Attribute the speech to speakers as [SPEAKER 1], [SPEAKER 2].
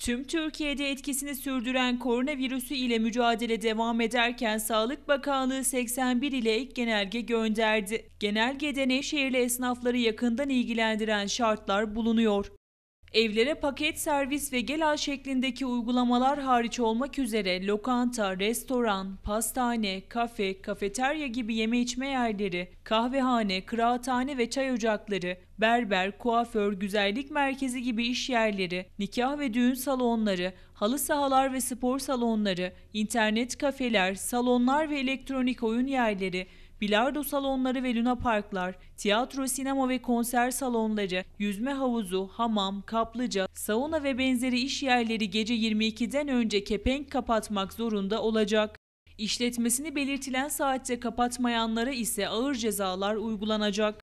[SPEAKER 1] Tüm Türkiye'de etkisini sürdüren koronavirüsü ile mücadele devam ederken Sağlık Bakanlığı 81 ile ek genelge gönderdi. Genelgede Neşehirli esnafları yakından ilgilendiren şartlar bulunuyor. Evlere paket servis ve gel al şeklindeki uygulamalar hariç olmak üzere lokanta, restoran, pastane, kafe, kafeterya gibi yeme içme yerleri, kahvehane, kıraathane ve çay ocakları, berber, kuaför, güzellik merkezi gibi iş yerleri, nikah ve düğün salonları, halı sahalar ve spor salonları, internet kafeler, salonlar ve elektronik oyun yerleri, bilardo salonları ve luna parklar, tiyatro, sinema ve konser salonları, yüzme havuzu, hamam, kaplıca, sauna ve benzeri iş yerleri gece 22'den önce kepenk kapatmak zorunda olacak. İşletmesini belirtilen saatte kapatmayanlara ise ağır cezalar uygulanacak.